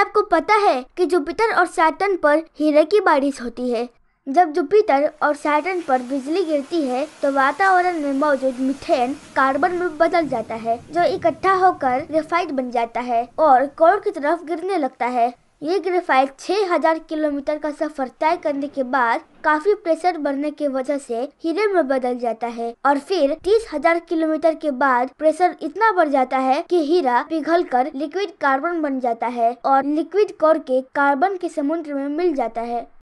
क्या आपको पता है कि जुपिटर और सैटन पर हीरे की बारिश होती है जब जुपिटर और सैटन पर बिजली गिरती है तो वातावरण में मौजूद मिथेन कार्बन में बदल जाता है जो इकट्ठा होकर रिफाइड बन जाता है और कोर की तरफ गिरने लगता है ये ग्रेफाइट 6000 किलोमीटर का सफर तय करने के बाद काफी प्रेशर बढ़ने की वजह से हीरे में बदल जाता है और फिर 30,000 किलोमीटर के बाद प्रेशर इतना बढ़ जाता है कि हीरा पिघल कर लिक्विड कार्बन बन जाता है और लिक्विड कोर के कार्बन के समुद्र में मिल जाता है